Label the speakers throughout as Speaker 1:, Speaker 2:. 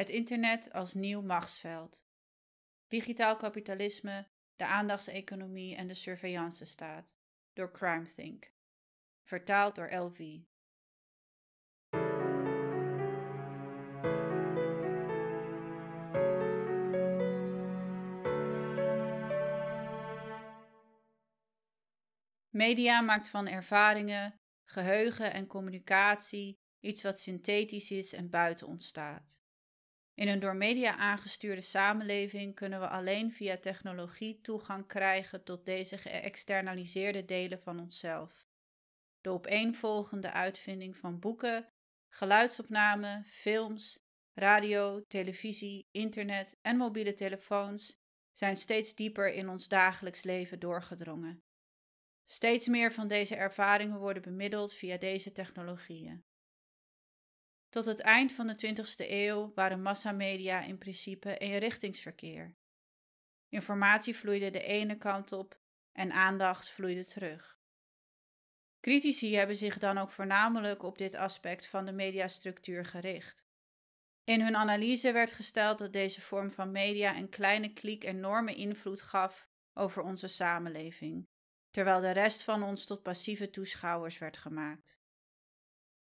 Speaker 1: het internet als nieuw machtsveld. Digitaal kapitalisme, de aandachtseconomie en de surveillance staat door CrimeThink. Vertaald door LV. Media maakt van ervaringen, geheugen en communicatie iets wat synthetisch is en buiten ontstaat. In een door media aangestuurde samenleving kunnen we alleen via technologie toegang krijgen tot deze geëxternaliseerde delen van onszelf. De opeenvolgende uitvinding van boeken, geluidsopnamen, films, radio, televisie, internet en mobiele telefoons zijn steeds dieper in ons dagelijks leven doorgedrongen. Steeds meer van deze ervaringen worden bemiddeld via deze technologieën. Tot het eind van de 20e eeuw waren massamedia in principe een richtingsverkeer. Informatie vloeide de ene kant op en aandacht vloeide terug. Critici hebben zich dan ook voornamelijk op dit aspect van de mediastructuur gericht. In hun analyse werd gesteld dat deze vorm van media een kleine kliek enorme invloed gaf over onze samenleving, terwijl de rest van ons tot passieve toeschouwers werd gemaakt.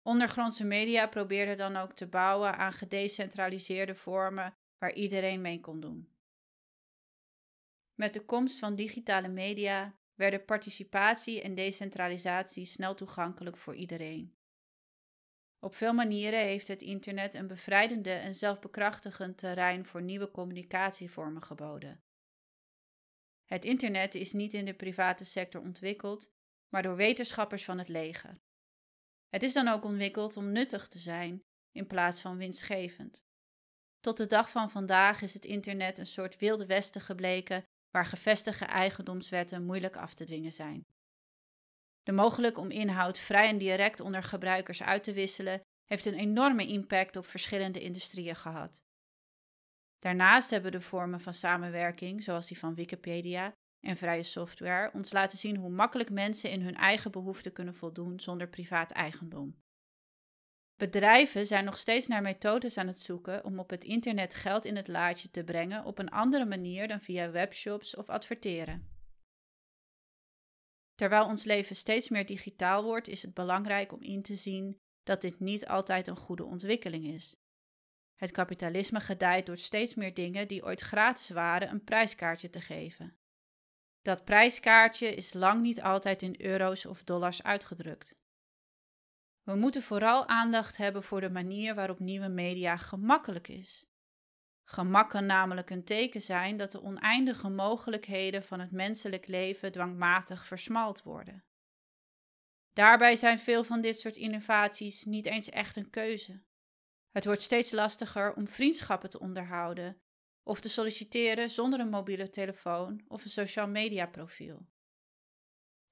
Speaker 1: Ondergrondse media probeerden dan ook te bouwen aan gedecentraliseerde vormen waar iedereen mee kon doen. Met de komst van digitale media werden participatie en decentralisatie snel toegankelijk voor iedereen. Op veel manieren heeft het internet een bevrijdende en zelfbekrachtigend terrein voor nieuwe communicatievormen geboden. Het internet is niet in de private sector ontwikkeld, maar door wetenschappers van het leger. Het is dan ook ontwikkeld om nuttig te zijn in plaats van winstgevend. Tot de dag van vandaag is het internet een soort wilde westen gebleken waar gevestigde eigendomswetten moeilijk af te dwingen zijn. De mogelijk om inhoud vrij en direct onder gebruikers uit te wisselen heeft een enorme impact op verschillende industrieën gehad. Daarnaast hebben de vormen van samenwerking, zoals die van Wikipedia, en vrije software ons laten zien hoe makkelijk mensen in hun eigen behoeften kunnen voldoen zonder privaat eigendom. Bedrijven zijn nog steeds naar methodes aan het zoeken om op het internet geld in het laadje te brengen op een andere manier dan via webshops of adverteren. Terwijl ons leven steeds meer digitaal wordt, is het belangrijk om in te zien dat dit niet altijd een goede ontwikkeling is. Het kapitalisme gedijt door steeds meer dingen die ooit gratis waren een prijskaartje te geven. Dat prijskaartje is lang niet altijd in euro's of dollars uitgedrukt. We moeten vooral aandacht hebben voor de manier waarop nieuwe media gemakkelijk is. Gemak kan namelijk een teken zijn dat de oneindige mogelijkheden van het menselijk leven dwangmatig versmald worden. Daarbij zijn veel van dit soort innovaties niet eens echt een keuze. Het wordt steeds lastiger om vriendschappen te onderhouden of te solliciteren zonder een mobiele telefoon of een social media profiel.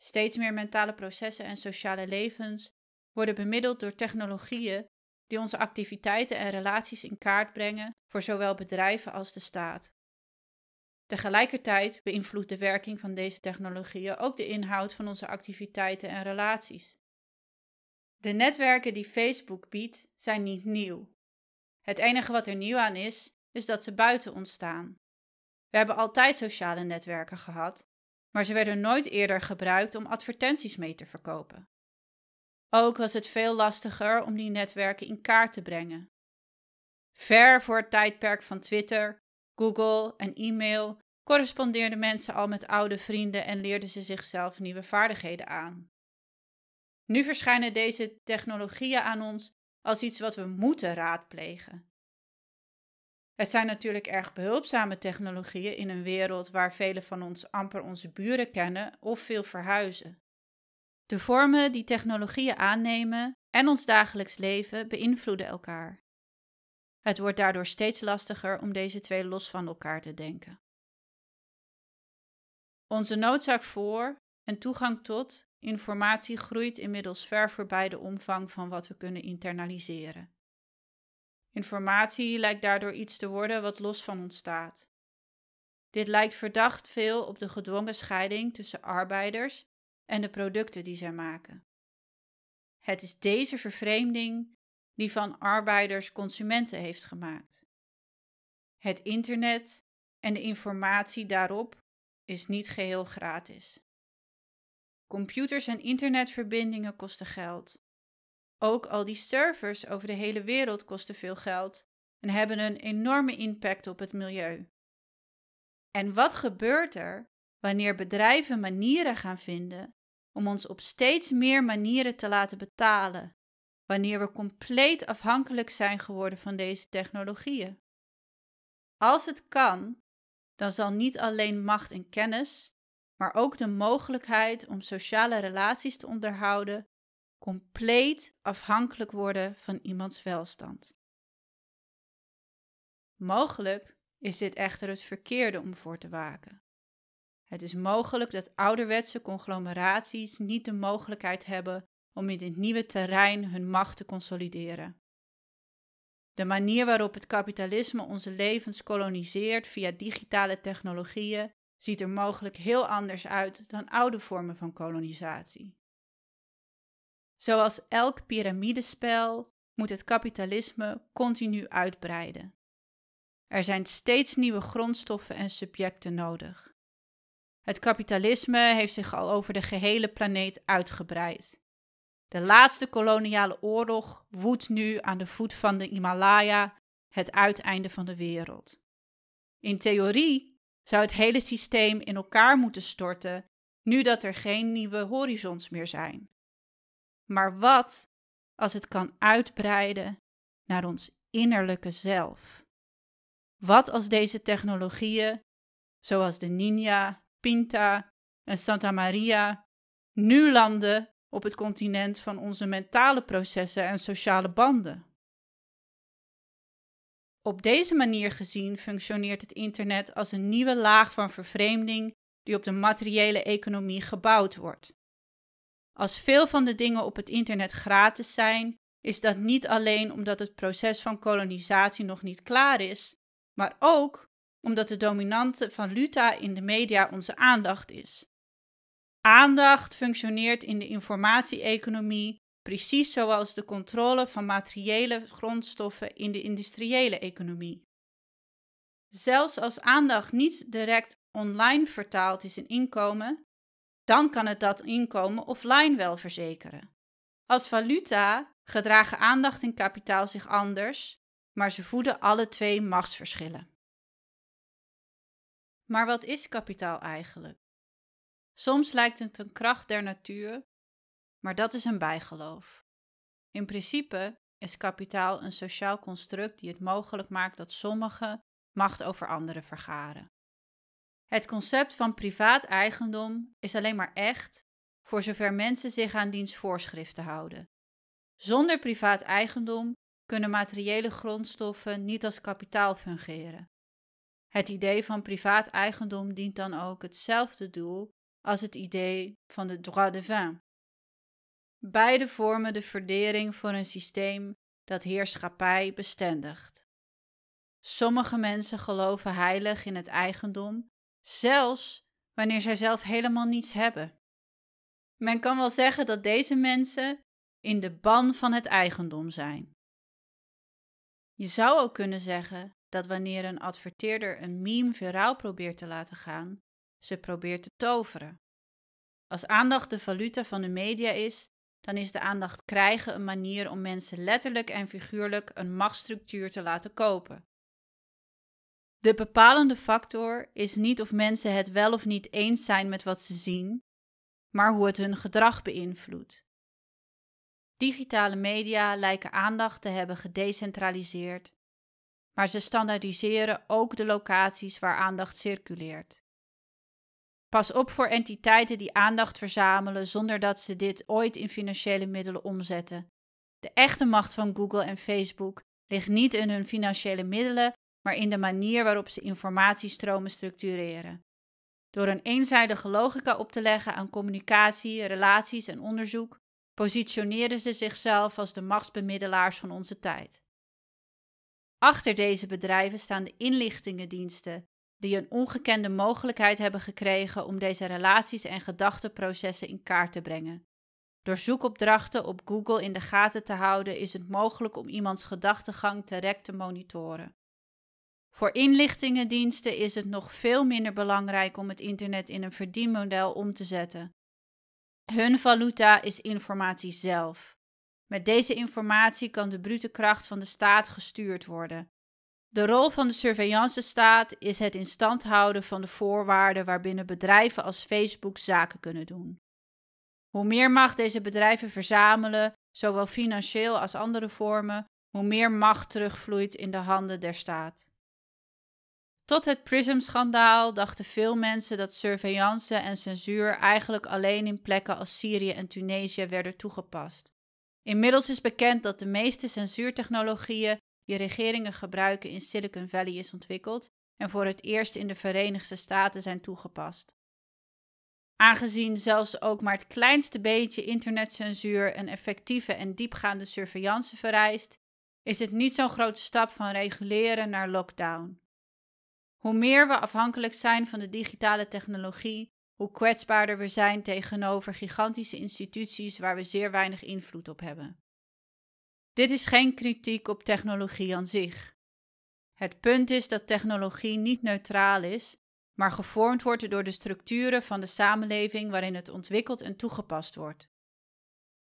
Speaker 1: Steeds meer mentale processen en sociale levens worden bemiddeld door technologieën die onze activiteiten en relaties in kaart brengen voor zowel bedrijven als de staat. Tegelijkertijd beïnvloedt de werking van deze technologieën ook de inhoud van onze activiteiten en relaties. De netwerken die Facebook biedt zijn niet nieuw. Het enige wat er nieuw aan is, is dat ze buiten ontstaan. We hebben altijd sociale netwerken gehad, maar ze werden nooit eerder gebruikt om advertenties mee te verkopen. Ook was het veel lastiger om die netwerken in kaart te brengen. Ver voor het tijdperk van Twitter, Google en e-mail correspondeerden mensen al met oude vrienden en leerden ze zichzelf nieuwe vaardigheden aan. Nu verschijnen deze technologieën aan ons als iets wat we moeten raadplegen, het zijn natuurlijk erg behulpzame technologieën in een wereld waar velen van ons amper onze buren kennen of veel verhuizen. De vormen die technologieën aannemen en ons dagelijks leven beïnvloeden elkaar. Het wordt daardoor steeds lastiger om deze twee los van elkaar te denken. Onze noodzaak voor en toegang tot informatie groeit inmiddels ver voorbij de omvang van wat we kunnen internaliseren. Informatie lijkt daardoor iets te worden wat los van ons staat. Dit lijkt verdacht veel op de gedwongen scheiding tussen arbeiders en de producten die zij maken. Het is deze vervreemding die van arbeiders consumenten heeft gemaakt. Het internet en de informatie daarop is niet geheel gratis. Computers en internetverbindingen kosten geld. Ook al die servers over de hele wereld kosten veel geld en hebben een enorme impact op het milieu. En wat gebeurt er wanneer bedrijven manieren gaan vinden om ons op steeds meer manieren te laten betalen, wanneer we compleet afhankelijk zijn geworden van deze technologieën? Als het kan, dan zal niet alleen macht en kennis, maar ook de mogelijkheid om sociale relaties te onderhouden compleet afhankelijk worden van iemands welstand. Mogelijk is dit echter het verkeerde om voor te waken. Het is mogelijk dat ouderwetse conglomeraties niet de mogelijkheid hebben om in dit nieuwe terrein hun macht te consolideren. De manier waarop het kapitalisme onze levens koloniseert via digitale technologieën ziet er mogelijk heel anders uit dan oude vormen van kolonisatie. Zoals elk piramidespel moet het kapitalisme continu uitbreiden. Er zijn steeds nieuwe grondstoffen en subjecten nodig. Het kapitalisme heeft zich al over de gehele planeet uitgebreid. De laatste koloniale oorlog woedt nu aan de voet van de Himalaya, het uiteinde van de wereld. In theorie zou het hele systeem in elkaar moeten storten nu dat er geen nieuwe horizons meer zijn. Maar wat als het kan uitbreiden naar ons innerlijke zelf? Wat als deze technologieën, zoals de Ninja, Pinta en Santa Maria, nu landen op het continent van onze mentale processen en sociale banden? Op deze manier gezien functioneert het internet als een nieuwe laag van vervreemding die op de materiële economie gebouwd wordt. Als veel van de dingen op het internet gratis zijn, is dat niet alleen omdat het proces van kolonisatie nog niet klaar is, maar ook omdat de dominante valuta in de media onze aandacht is. Aandacht functioneert in de informatie-economie precies zoals de controle van materiële grondstoffen in de industriële economie. Zelfs als aandacht niet direct online vertaald is in inkomen, dan kan het dat inkomen offline wel verzekeren. Als valuta gedragen aandacht en kapitaal zich anders, maar ze voeden alle twee machtsverschillen. Maar wat is kapitaal eigenlijk? Soms lijkt het een kracht der natuur, maar dat is een bijgeloof. In principe is kapitaal een sociaal construct die het mogelijk maakt dat sommigen macht over anderen vergaren. Het concept van privaat eigendom is alleen maar echt voor zover mensen zich aan dienstvoorschriften houden. Zonder privaat eigendom kunnen materiële grondstoffen niet als kapitaal fungeren. Het idee van privaat eigendom dient dan ook hetzelfde doel als het idee van de droit de vin. Beide vormen de verdering voor een systeem dat heerschappij bestendigt. Sommige mensen geloven heilig in het eigendom zelfs wanneer zij zelf helemaal niets hebben. Men kan wel zeggen dat deze mensen in de ban van het eigendom zijn. Je zou ook kunnen zeggen dat wanneer een adverteerder een meme viraal probeert te laten gaan, ze probeert te toveren. Als aandacht de valuta van de media is, dan is de aandacht krijgen een manier om mensen letterlijk en figuurlijk een machtsstructuur te laten kopen. De bepalende factor is niet of mensen het wel of niet eens zijn met wat ze zien, maar hoe het hun gedrag beïnvloedt. Digitale media lijken aandacht te hebben gedecentraliseerd, maar ze standaardiseren ook de locaties waar aandacht circuleert. Pas op voor entiteiten die aandacht verzamelen zonder dat ze dit ooit in financiële middelen omzetten. De echte macht van Google en Facebook ligt niet in hun financiële middelen, maar in de manier waarop ze informatiestromen structureren. Door een eenzijdige logica op te leggen aan communicatie, relaties en onderzoek, positioneren ze zichzelf als de machtsbemiddelaars van onze tijd. Achter deze bedrijven staan de inlichtingendiensten, die een ongekende mogelijkheid hebben gekregen om deze relaties en gedachteprocessen in kaart te brengen. Door zoekopdrachten op Google in de gaten te houden, is het mogelijk om iemands gedachtegang direct te monitoren. Voor inlichtingendiensten is het nog veel minder belangrijk om het internet in een verdienmodel om te zetten. Hun valuta is informatie zelf. Met deze informatie kan de brute kracht van de staat gestuurd worden. De rol van de surveillance-staat is het in stand houden van de voorwaarden waarbinnen bedrijven als Facebook zaken kunnen doen. Hoe meer macht deze bedrijven verzamelen, zowel financieel als andere vormen, hoe meer macht terugvloeit in de handen der staat. Tot het PRISM-schandaal dachten veel mensen dat surveillance en censuur eigenlijk alleen in plekken als Syrië en Tunesië werden toegepast. Inmiddels is bekend dat de meeste censuurtechnologieën die regeringen gebruiken in Silicon Valley is ontwikkeld en voor het eerst in de Verenigde Staten zijn toegepast. Aangezien zelfs ook maar het kleinste beetje internetcensuur een effectieve en diepgaande surveillance vereist, is het niet zo'n grote stap van reguleren naar lockdown. Hoe meer we afhankelijk zijn van de digitale technologie, hoe kwetsbaarder we zijn tegenover gigantische instituties waar we zeer weinig invloed op hebben. Dit is geen kritiek op technologie aan zich. Het punt is dat technologie niet neutraal is, maar gevormd wordt door de structuren van de samenleving waarin het ontwikkeld en toegepast wordt.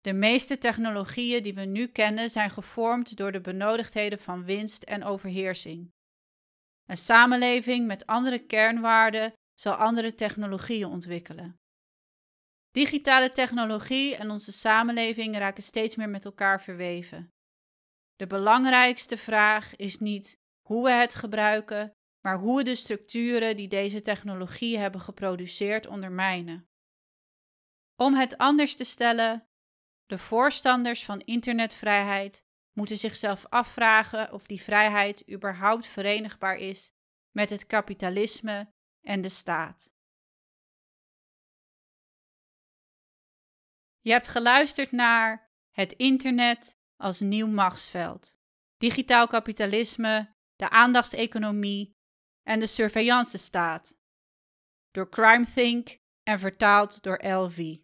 Speaker 1: De meeste technologieën die we nu kennen zijn gevormd door de benodigdheden van winst en overheersing. Een samenleving met andere kernwaarden zal andere technologieën ontwikkelen. Digitale technologie en onze samenleving raken steeds meer met elkaar verweven. De belangrijkste vraag is niet hoe we het gebruiken, maar hoe we de structuren die deze technologie hebben geproduceerd ondermijnen. Om het anders te stellen, de voorstanders van internetvrijheid moeten zichzelf afvragen of die vrijheid überhaupt verenigbaar is met het kapitalisme en de staat. Je hebt geluisterd naar het internet als nieuw machtsveld, digitaal kapitalisme, de aandachtseconomie en de surveillance staat. Door Crime Think en vertaald door LV.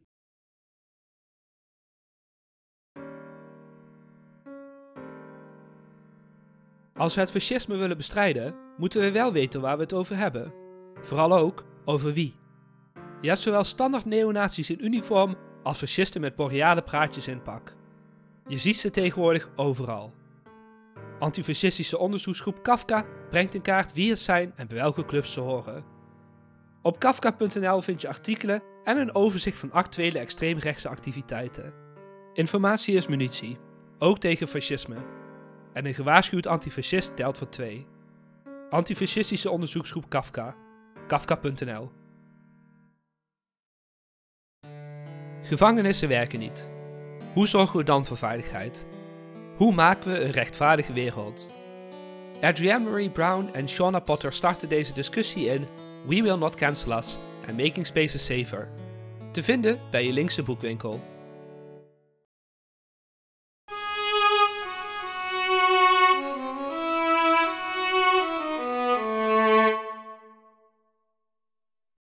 Speaker 2: Als we het fascisme willen bestrijden, moeten we wel weten waar we het over hebben. Vooral ook over wie. Je hebt zowel standaard neonazies in uniform als fascisten met boreale praatjes in pak. Je ziet ze tegenwoordig overal. Antifascistische onderzoeksgroep Kafka brengt in kaart wie het zijn en bij welke clubs ze horen. Op kafka.nl vind je artikelen en een overzicht van actuele extreemrechtse activiteiten. Informatie is munitie, ook tegen fascisme. En een gewaarschuwd antifascist telt voor twee. Antifascistische onderzoeksgroep Kafka. Kafka.nl Gevangenissen werken niet. Hoe zorgen we dan voor veiligheid? Hoe maken we een rechtvaardige wereld? Adrienne Marie Brown en Shauna Potter starten deze discussie in We Will Not Cancel Us and Making Spaces Safer. Te vinden bij je linkse boekwinkel.